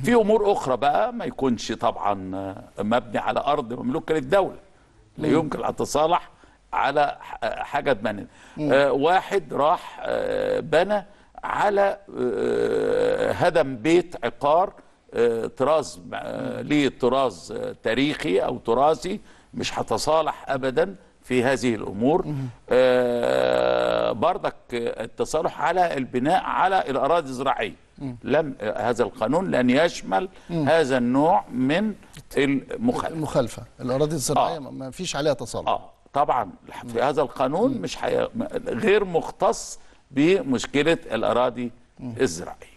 في امور اخرى بقى ما يكونش طبعا مبني على ارض مملوكه للدوله لا يمكن ان على حاجه اتبنت آه واحد راح آه بنى على آه هدم بيت عقار آه، طراز آه، ليه طراز آه، تاريخي او تراثي مش هتصالح ابدا في هذه الامور بردك التصالح على البناء على الاراضي الزراعيه لم هذا القانون لن يشمل هذا النوع من المخالفه المخالفه الاراضي الزراعيه آه. ما فيش عليها تصالح اه طبعا في هذا القانون مش حي... غير مختص بمشكله الاراضي الزراعيه